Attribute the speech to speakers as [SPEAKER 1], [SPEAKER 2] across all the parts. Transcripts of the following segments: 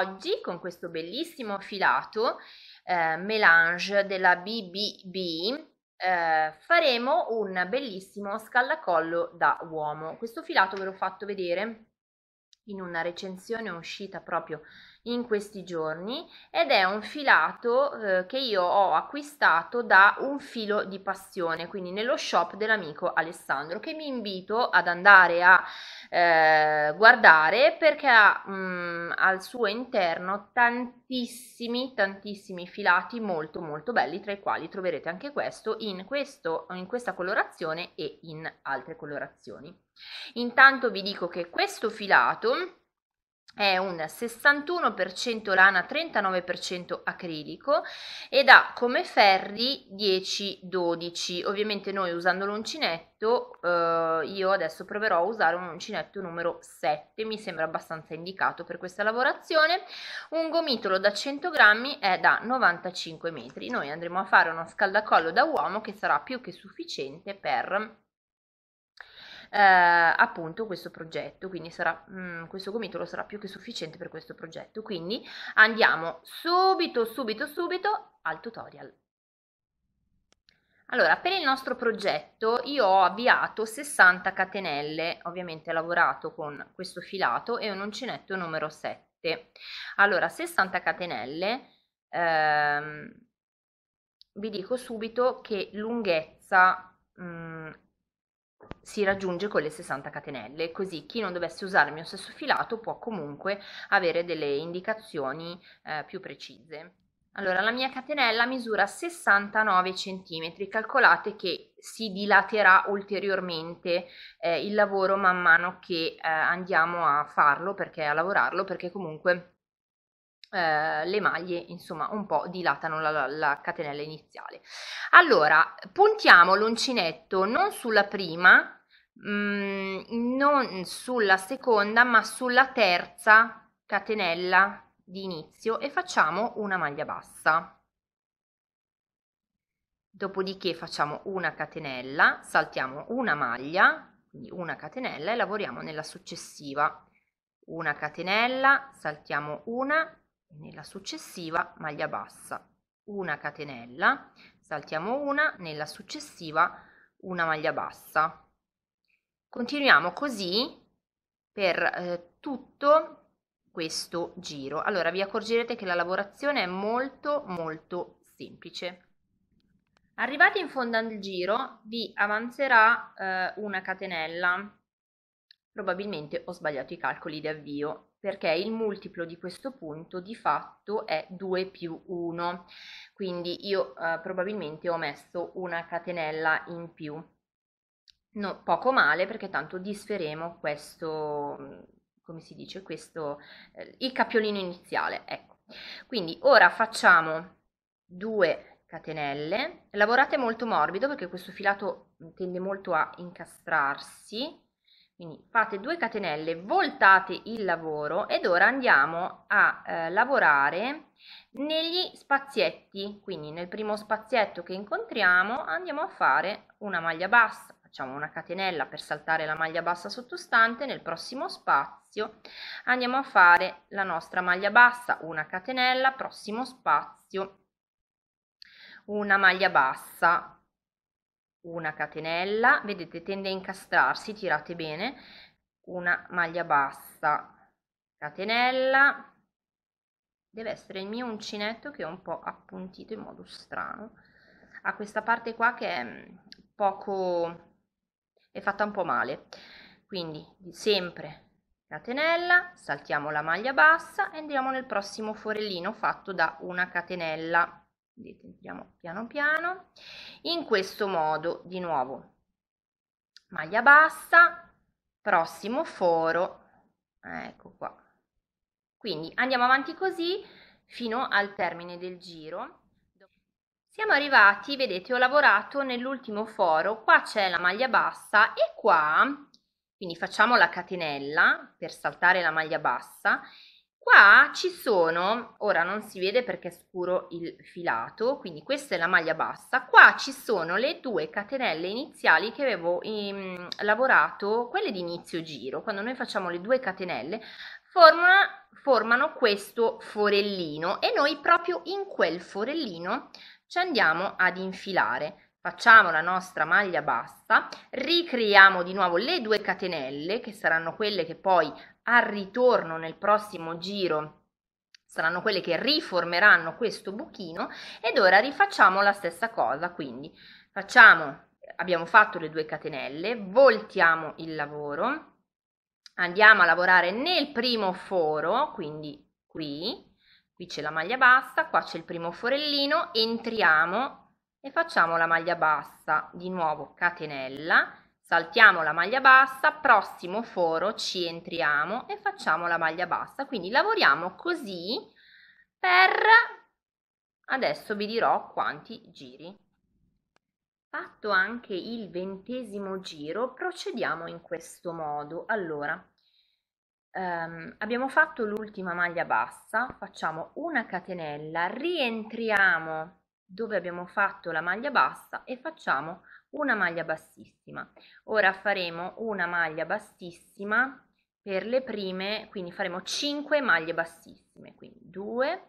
[SPEAKER 1] oggi con questo bellissimo filato eh, melange della BBB eh, faremo un bellissimo scallacollo da uomo questo filato ve l'ho fatto vedere in una recensione uscita proprio in questi giorni ed è un filato eh, che io ho acquistato da un filo di passione quindi nello shop dell'amico Alessandro che mi invito ad andare a eh, guardare perché ha mh, mm, al suo interno tantissimi tantissimi filati molto molto belli tra i quali troverete anche questo in, questo, in questa colorazione e in altre colorazioni intanto vi dico che questo filato è un 61% lana, 39% acrilico ed ha come ferri 10-12. Ovviamente noi usando l'uncinetto, eh, io adesso proverò a usare un uncinetto numero 7, mi sembra abbastanza indicato per questa lavorazione. Un gomitolo da 100 grammi è da 95 metri. Noi andremo a fare uno scaldacollo da uomo che sarà più che sufficiente per eh, appunto questo progetto, quindi sarà, mh, mm, questo gomitolo sarà più che sufficiente per questo progetto, quindi andiamo subito subito subito al tutorial. Allora, per il nostro progetto io ho avviato 60 catenelle, ovviamente lavorato con questo filato e un uncinetto numero 7. Allora, 60 catenelle, ehm, vi dico subito che lunghezza mh, mm, si raggiunge con le 60 catenelle, così chi non dovesse usare il mio stesso filato può comunque avere delle indicazioni eh, più precise. Allora, la mia catenella misura 69 cm, calcolate che si dilaterà ulteriormente eh, il lavoro man mano che eh, andiamo a farlo, perché a lavorarlo, perché comunque eh, le maglie insomma un po' dilatano la, la, catenella iniziale allora puntiamo l'uncinetto non sulla prima Mm, non sulla seconda ma sulla terza catenella di inizio e facciamo una maglia bassa dopodiché facciamo una catenella saltiamo una maglia quindi una catenella e lavoriamo nella successiva una catenella saltiamo una nella successiva maglia bassa una catenella saltiamo una nella successiva una maglia bassa Continuiamo così per eh, tutto questo giro. Allora vi accorgerete che la lavorazione è molto molto semplice. Arrivati in fondo al giro vi avanzerà eh, una catenella. Probabilmente ho sbagliato i calcoli di avvio perché il multiplo di questo punto di fatto è 2 più 1. Quindi io eh, probabilmente ho messo una catenella in più. No, poco male perché tanto disferemo questo, mhmm, come si dice, questo, eh, il cappiolino iniziale, ecco. Quindi ora facciamo due catenelle, lavorate molto morbido perché questo filato tende molto a incastrarsi, quindi fate due catenelle, voltate il lavoro ed ora andiamo a eh, lavorare negli spazietti, quindi nel primo spazietto che incontriamo andiamo a fare una maglia bassa, facciamo una catenella per saltare la maglia bassa sottostante nel prossimo spazio andiamo a fare la nostra maglia bassa una catenella prossimo spazio una maglia bassa una catenella vedete tende a incastrarsi tirate bene una maglia bassa catenella deve essere il mio uncinetto che è un po appuntito in modo strano a questa parte qua che è mm, poco è fatta un po' male quindi sempre catenella, saltiamo la maglia bassa e andiamo nel prossimo forellino fatto da una catenella andiamo piano piano in questo modo di nuovo maglia bassa prossimo foro ecco qua quindi andiamo avanti così fino al termine del giro siamo arrivati, vedete, ho lavorato nell'ultimo foro, qua c'è la maglia bassa e qua, quindi facciamo la catenella per saltare la maglia bassa, qua ci sono, ora non si vede perché è scuro il filato, quindi questa è la maglia bassa, qua ci sono le due catenelle iniziali che avevo ehm, lavorato, quelle di inizio giro, quando noi facciamo le due catenelle Forma, formano questo forellino e noi proprio in quel forellino ci andiamo ad infilare. Facciamo la nostra maglia bassa ricreiamo di nuovo le due catenelle che saranno quelle che poi al ritorno nel prossimo giro saranno quelle che riformeranno questo buchino ed ora rifacciamo la stessa cosa quindi facciamo abbiamo fatto le due catenelle voltiamo il lavoro andiamo a lavorare nel primo foro quindi qui qui c'è la maglia bassa, qua c'è il primo forellino, entriamo e facciamo la maglia bassa, di nuovo catenella, saltiamo la maglia bassa, prossimo foro ci entriamo e facciamo la maglia bassa, quindi lavoriamo così per, adesso vi dirò quanti giri. Fatto anche il ventesimo giro procediamo in questo modo, allora Um, abbiamo fatto l'ultima maglia bassa, facciamo una catenella, rientriamo dove abbiamo fatto la maglia bassa e facciamo una maglia bassissima. Ora faremo una maglia bassissima per le prime, quindi faremo 5 maglie bassissime, quindi 2,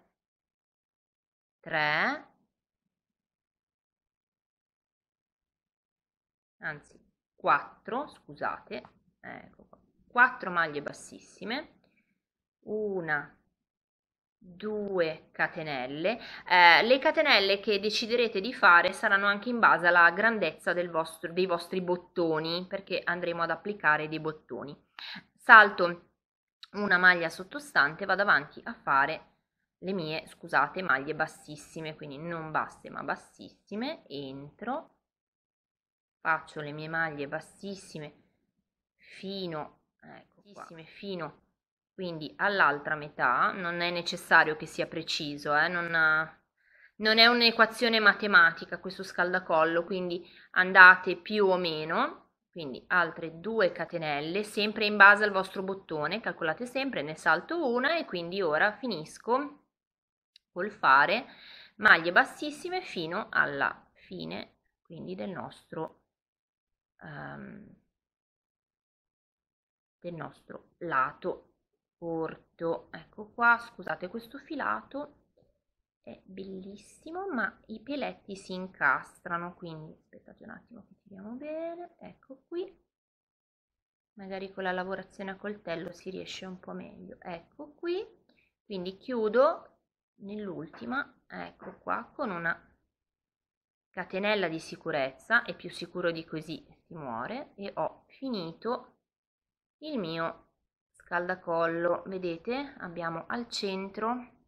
[SPEAKER 1] 3, anzi 4, scusate, ecco qua. 4 maglie bassissime, una, due catenelle. Eh, le catenelle che deciderete di fare saranno anche in base alla grandezza del vostro, dei vostri bottoni, perché andremo ad applicare dei bottoni. Salto una maglia sottostante, vado avanti a fare le mie, scusate, maglie bassissime, quindi non basse ma bassissime, entro, faccio le mie maglie bassissime fino Ah, ecco qua. fino quindi all'altra metà non è necessario che sia preciso eh? non, non è un'equazione matematica questo scaldacollo quindi andate più o meno quindi altre due catenelle sempre in base al vostro bottone calcolate sempre ne salto una e quindi ora finisco col fare maglie bassissime fino alla fine quindi del nostro um, del nostro lato corto ecco qua scusate questo filato è bellissimo ma i peletti si incastrano quindi aspettate un attimo che tiriamo bene ecco qui magari con la lavorazione a coltello si riesce un po' meglio ecco qui quindi chiudo nell'ultima ecco qua con una catenella di sicurezza è più sicuro di così si muore e ho finito il mio scaldacollo vedete abbiamo al centro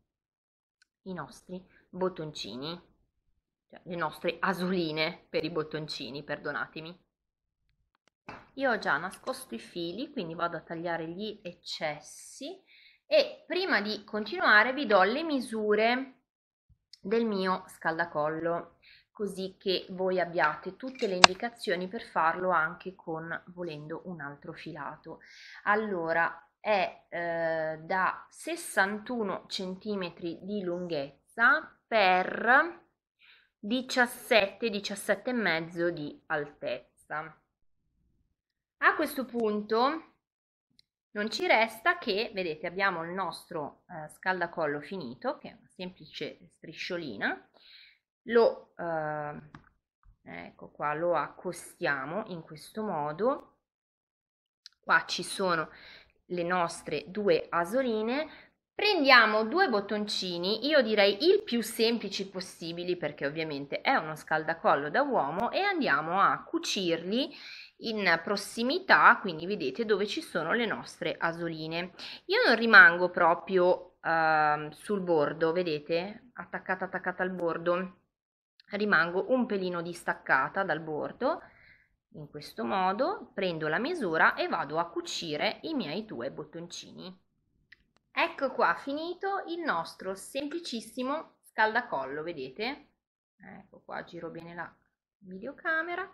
[SPEAKER 1] i nostri bottoncini cioè le nostre asuline per i bottoncini perdonatemi io ho già nascosto i fili quindi vado a tagliare gli eccessi e prima di continuare vi do le misure del mio scaldacollo così che voi abbiate tutte le indicazioni per farlo anche con volendo un altro filato allora è eh, da 61 centimetri di lunghezza per 17 17 e mezzo di altezza a questo punto non ci resta che, vedete, abbiamo il nostro eh, scaldacollo finito, che è una semplice strisciolina, lo, eh, ecco qua, lo accostiamo in questo modo, qua ci sono le nostre due asoline, prendiamo due bottoncini, io direi il più semplici possibili perché ovviamente è uno scaldacollo da uomo e andiamo a cucirli in prossimità, quindi vedete dove ci sono le nostre asoline. Io non rimango proprio eh, sul bordo, vedete? Attaccata attaccata al bordo rimango un pelino distaccata dal bordo in questo modo prendo la misura e vado a cucire i miei due bottoncini ecco qua finito il nostro semplicissimo scaldacollo vedete ecco qua giro bene la videocamera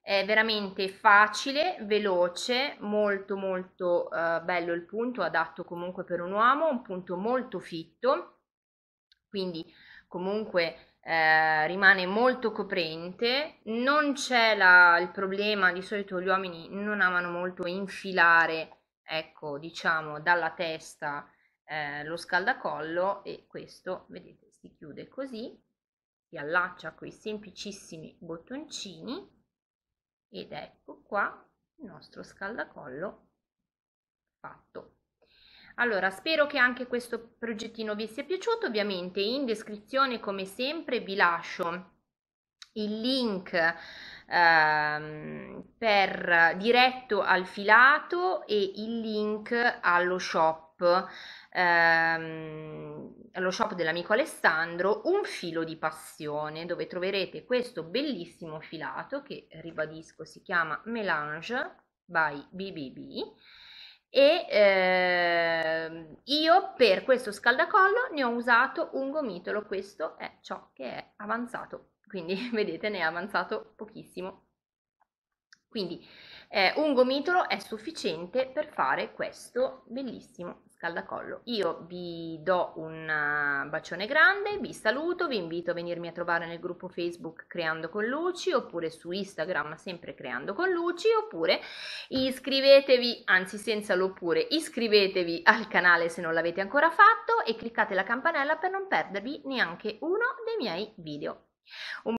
[SPEAKER 1] è veramente facile, veloce, molto molto eh, bello il punto, adatto comunque per un uomo, un punto molto fitto, quindi comunque eh, rimane molto coprente, non c'è la, il problema, di solito gli uomini non amano molto infilare, ecco, diciamo, dalla testa eh, lo scaldacollo e questo, vedete, si chiude così, si allaccia con i semplicissimi bottoncini ed ecco qua il nostro scaldacollo fatto. Allora, spero che anche questo progettino vi sia piaciuto. Ovviamente in descrizione, come sempre, vi lascio il link ehm, per diretto al filato e il link allo shop ehm, allo shop dell'amico Alessandro un filo di passione dove troverete questo bellissimo filato che ribadisco si chiama Melange by BBB e eh, io per questo scaldacollo ne ho usato un gomitolo, questo è ciò che è avanzato, quindi vedete ne è avanzato pochissimo. Quindi eh, un gomitolo è sufficiente per fare questo bellissimo Scaldacollo. Io vi do un eh, bacione grande, vi saluto, vi invito a venirmi a trovare nel gruppo Facebook Creando con Luci oppure su Instagram sempre Creando con Luci oppure iscrivetevi, anzi senza l'oppure, iscrivetevi al canale se non l'avete ancora fatto e cliccate la campanella per non perdervi neanche uno dei miei video. Un